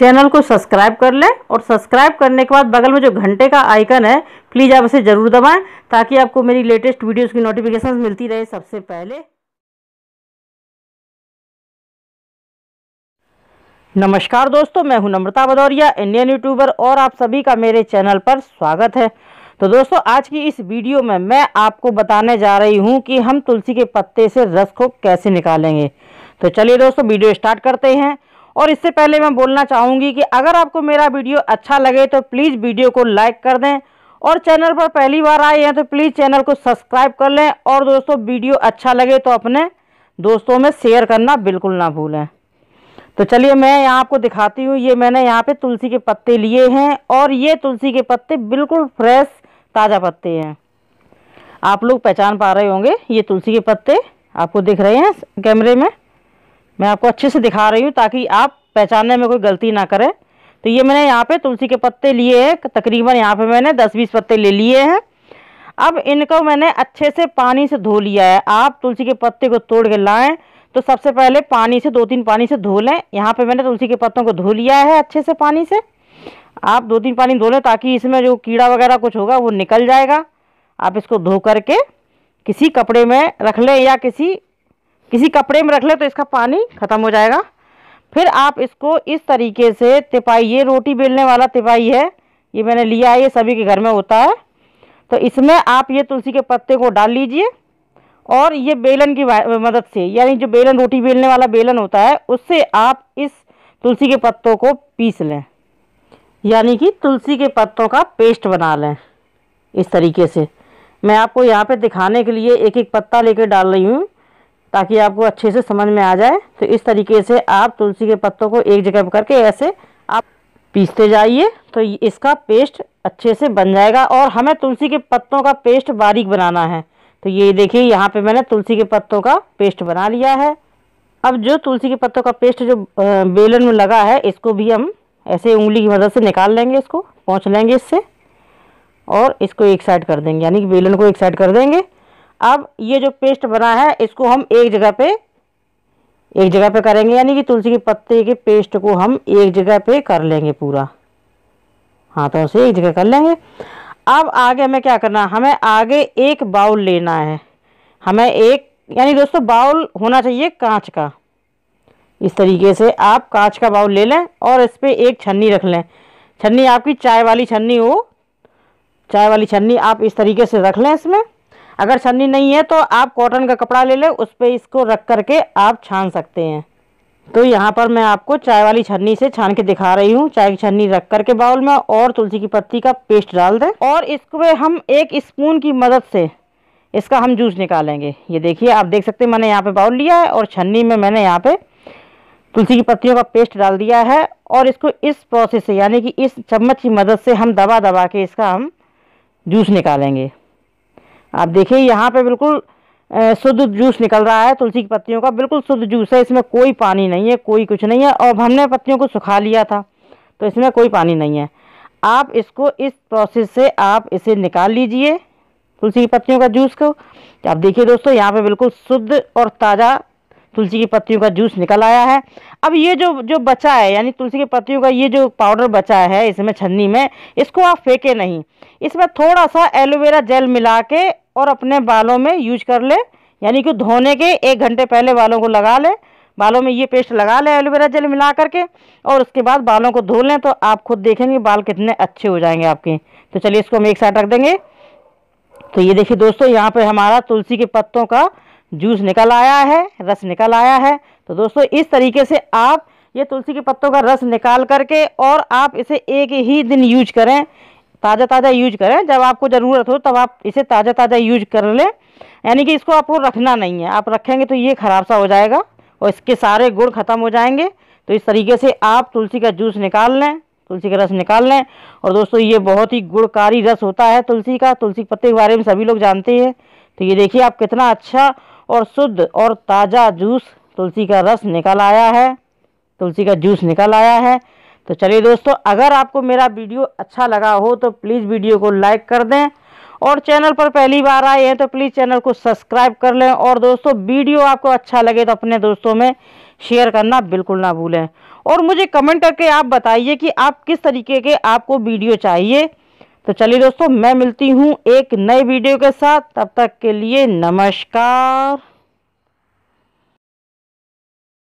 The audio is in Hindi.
चैनल को सब्सक्राइब कर लें और सब्सक्राइब करने के बाद बगल में जो घंटे का आइकन है प्लीज़ आप उसे ज़रूर दबाएं ताकि आपको मेरी लेटेस्ट वीडियोस की नोटिफिकेशन मिलती रहे सबसे पहले नमस्कार दोस्तों मैं हूं नम्रता भदौरिया इंडियन यूट्यूबर और आप सभी का मेरे चैनल पर स्वागत है तो दोस्तों आज की इस वीडियो में मैं आपको बताने जा रही हूँ कि हम तुलसी के पत्ते से रस को कैसे निकालेंगे तो चलिए दोस्तों वीडियो स्टार्ट करते हैं और इससे पहले मैं बोलना चाहूँगी कि अगर आपको मेरा वीडियो अच्छा लगे तो प्लीज़ वीडियो को लाइक कर दें और चैनल पर पहली बार आए हैं तो प्लीज़ चैनल को सब्सक्राइब कर लें और दोस्तों वीडियो अच्छा लगे तो अपने दोस्तों में शेयर करना बिल्कुल ना भूलें तो चलिए मैं यहाँ आपको दिखाती हूँ ये मैंने यहाँ पे तुलसी के पत्ते लिए हैं और ये तुलसी के पत्ते बिल्कुल फ्रेश ताज़ा पत्ते हैं आप लोग पहचान पा रहे होंगे ये तुलसी के पत्ते आपको दिख रहे हैं कैमरे में मैं आपको अच्छे से दिखा रही हूँ ताकि आप पहचानने में कोई गलती ना करें तो ये मैंने यहाँ पे तुलसी के पत्ते लिए हैं तकरीबन यहाँ पे मैंने 10-20 पत्ते ले लिए हैं अब इनको मैंने अच्छे से पानी से धो लिया है आप तुलसी के पत्ते को तोड़ के लाएँ तो सबसे पहले पानी से दो तीन पानी से धो लें यहाँ पर मैंने तुलसी के पत्तों को धो लिया है अच्छे से पानी से आप दो तीन पानी धो लें ताकि इसमें जो कीड़ा वगैरह कुछ होगा वो निकल जाएगा आप इसको धो करके किसी कपड़े में रख लें या किसी किसी कपड़े में रख ले तो इसका पानी ख़त्म हो जाएगा फिर आप इसको इस तरीके से तिपाही ये रोटी बेलने वाला तिपाही है ये मैंने लिया है ये सभी के घर में होता है तो इसमें आप ये तुलसी के पत्ते को डाल लीजिए और ये बेलन की मदद से यानी जो बेलन रोटी बेलने वाला बेलन होता है उससे आप इस तुलसी के पत्तों को पीस लें यानी कि तुलसी के पत्तों का पेस्ट बना लें इस तरीके से मैं आपको यहाँ पे दिखाने के लिए एक एक पत्ता लेकर डाल रही हूँ ताकि आपको अच्छे से समझ में आ जाए तो इस तरीके से आप तुलसी के पत्तों को एक जगह करके ऐसे आप पीसते जाइए तो इसका पेस्ट अच्छे से बन जाएगा और हमें तुलसी के पत्तों का पेस्ट बारीक बनाना है तो ये देखिए यहाँ पे मैंने तुलसी के पत्तों का पेस्ट बना लिया है अब जो तुलसी के पत्तों का पेस्ट जो बेलन में लगा है इसको भी हम ऐसे उंगली की मदद से निकाल लेंगे इसको पहुँच लेंगे इससे और इसको एक साइड कर देंगे यानी कि बेलन को एक साइड कर देंगे अब ये जो पेस्ट बना है इसको हम एक जगह पे एक जगह पे करेंगे यानी कि तुलसी के पत्ते के पेस्ट को हम एक जगह पे कर लेंगे पूरा हाथों से एक जगह कर लेंगे अब आगे हमें क्या करना है हमें आगे एक बाउल लेना है हमें एक यानी दोस्तों बाउल होना चाहिए कांच का इस तरीके से आप कांच का बाउल ले लें और इस पर एक छन्नी रख लें छन्नी आपकी चाय वाली छन्नी हो चाय वाली छन्नी आप इस तरीके से रख लें इसमें अगर छन्नी नहीं है तो आप कॉटन का कपड़ा ले लें उस पर इसको रख करके आप छान सकते हैं तो यहाँ पर मैं आपको चाय वाली छन्नी से छान के दिखा रही हूँ चाय की छन्नी रख करके बाउल में और तुलसी की पत्ती का पेस्ट डाल दें और इसको हम एक स्पून की मदद से इसका हम जूस निकालेंगे ये देखिए आप देख सकते हैं मैंने यहाँ पे बाउल लिया है और छन्नी में मैंने यहाँ पे तुलसी की पत्तियों का पेस्ट डाल दिया है और इसको इस प्रोसेस से यानी कि इस चम्मच की मदद से हम दबा दबा के इसका हम जूस निकालेंगे आप देखिए यहाँ पे बिल्कुल शुद्ध जूस निकल रहा है तुलसी की पत्तियों का बिल्कुल शुद्ध जूस है इसमें कोई पानी नहीं है कोई कुछ नहीं है और हमने पत्तियों को सुखा लिया था तो इसमें कोई पानी नहीं है आप इसको इस प्रोसेस से आप इसे निकाल लीजिए तुलसी की पत्तियों का जूस को आप देखिए दोस्तों यहाँ पर बिल्कुल शुद्ध और ताज़ा तुलसी की पत्तियों का जूस निकल आया है अब ये जो जो बचा है यानी तुलसी की पत्तियों का ये जो पाउडर बचा है इसमें छन्नी में इसको आप फेंके नहीं इसमें थोड़ा सा एलोवेरा जेल मिला के और अपने बालों में यूज कर ले यानी कि धोने के एक घंटे पहले बालों को लगा ले बालों में ये पेस्ट लगा लें एलोवेरा जेल मिला करके और उसके बाद बालों को धो लें तो आप खुद देखेंगे बाल कितने अच्छे हो जाएंगे आपके तो चलिए इसको हम एक साथ रख देंगे तो ये देखिए दोस्तों यहाँ पर हमारा तुलसी के पत्तों का जूस निकल आया है रस निकल आया है तो दोस्तों इस तरीके से आप ये तुलसी के पत्तों का रस निकाल करके और आप इसे एक ही दिन यूज करें ताज़ा ताज़ा यूज करें जब आपको ज़रूरत हो तब आप इसे ताज़ा ताज़ा यूज कर लें यानी कि इसको आपको रखना नहीं है आप रखेंगे तो ये ख़राब सा हो जाएगा और इसके सारे गुड़ ख़त्म हो जाएंगे तो इस तरीके से आप तुलसी का जूस निकाल लें तुलसी का रस निकाल लें और दोस्तों ये बहुत ही गुड़कारी रस होता है तुलसी का तुलसी पत्ते के बारे में सभी लोग जानते हैं तो ये देखिए आप कितना अच्छा और शुद्ध और ताज़ा जूस तुलसी का रस निकल आया है तुलसी का जूस निकल आया है तो चलिए दोस्तों अगर आपको मेरा वीडियो अच्छा लगा हो तो प्लीज़ वीडियो को लाइक कर दें और चैनल पर पहली बार आए हैं तो प्लीज़ चैनल को सब्सक्राइब कर लें और दोस्तों वीडियो आपको अच्छा लगे तो अपने दोस्तों में शेयर करना बिल्कुल ना भूलें और मुझे कमेंट करके आप बताइए कि आप किस तरीके के आपको वीडियो चाहिए तो चलिए दोस्तों मैं मिलती हूँ एक नए वीडियो के साथ तब तक के लिए नमस्कार